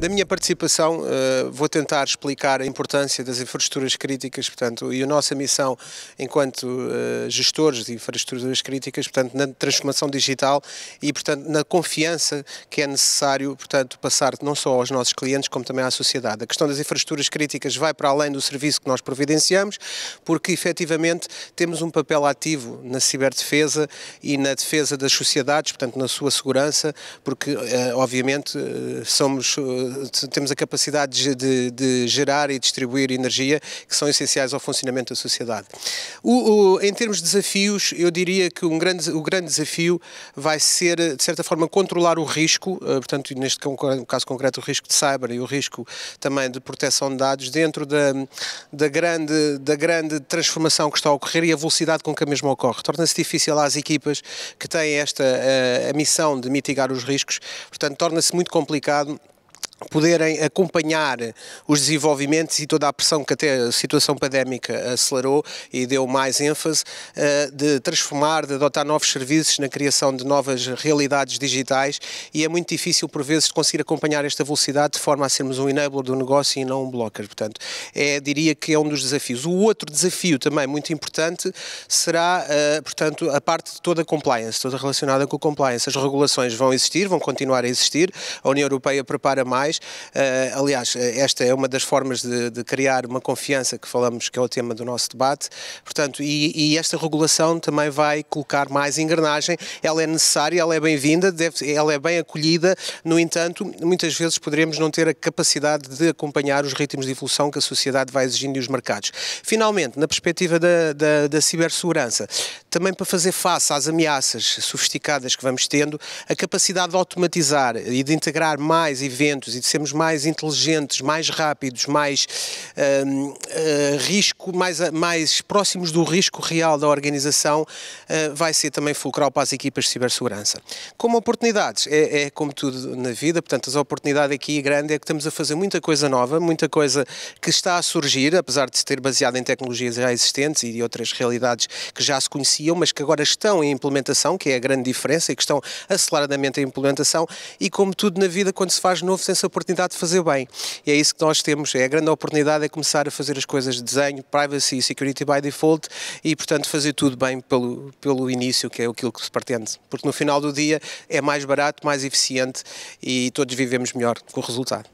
Da minha participação, eh, vou tentar explicar a importância das infraestruturas críticas, portanto, e a nossa missão enquanto eh, gestores de infraestruturas críticas, portanto, na transformação digital e, portanto, na confiança que é necessário, portanto, passar não só aos nossos clientes, como também à sociedade. A questão das infraestruturas críticas vai para além do serviço que nós providenciamos, porque efetivamente temos um papel ativo na ciberdefesa e na defesa das sociedades, portanto, na sua segurança, porque, eh, obviamente, somos temos a capacidade de, de, gerar e distribuir energia que são essenciais ao funcionamento da sociedade. O, o, em termos de desafios, eu diria que um grande, o grande desafio vai ser, de certa forma, controlar o risco, eh, portanto, neste caso concreto, o risco de cyber e o risco também de proteção de dados dentro da, da, grande, da grande transformação que está a ocorrer e a velocidade com que a mesma ocorre. Torna-se difícil às equipas que têm esta a, eh, a missão de mitigar os riscos, portanto, torna-se muito complicado poderem acompanhar os desenvolvimentos e toda a pressão que até a situação pandémica acelerou e deu mais ênfase, eh, de transformar, de adotar novos serviços na criação de novas realidades digitais e é muito difícil por vezes conseguir acompanhar esta velocidade de forma a sermos um enabler do negócio e não um blocker, portanto é, diria que é um dos desafios. O outro desafio também muito importante será, eh, portanto, a parte de toda a compliance, toda relacionada com a compliance. As regulações vão existir, vão continuar a existir, a União Europeia prepara mais Uh, aliás, eh, esta é uma das formas de, de, criar uma confiança que falamos que é o tema do nosso debate. Portanto, e, e esta regulação também vai colocar mais engrenagem. Ela é necessária, ela é bem-vinda, ela é bem acolhida. No entanto, muitas vezes poderemos não ter a capacidade de acompanhar os ritmos de evolução que a sociedade vai exigindo e os mercados. Finalmente, na perspectiva da, da, da cibersegurança, também para fazer face às ameaças sofisticadas que vamos tendo, a capacidade de automatizar e de integrar mais eventos e sermos mais inteligentes, mais rápidos, mais um, uh, eh, risco, mais, mais próximos do risco real da organização, uh, vai ser também fulcral para as equipas de cibersegurança. Como oportunidades, é, é como tudo na vida, portanto, a oportunidade aqui grande é que estamos a fazer muita coisa nova, muita coisa que está a surgir, apesar de se ter baseado em tecnologias já existentes e de outras realidades que já se conheciam, mas que agora estão em implementação, que é a grande diferença, e que estão aceleradamente em implementação, e como tudo na vida, quando se faz novo, tem-se oportunidade de fazer bem. E é isso que nós temos, é a grande oportunidade é começar a fazer as coisas de desenho, privacy security by default e, portanto, fazer tudo bem pelo, pelo início, que é aquilo que se pretende. Porque no final do dia é mais barato, mais eficiente e todos vivemos melhor com o resultado.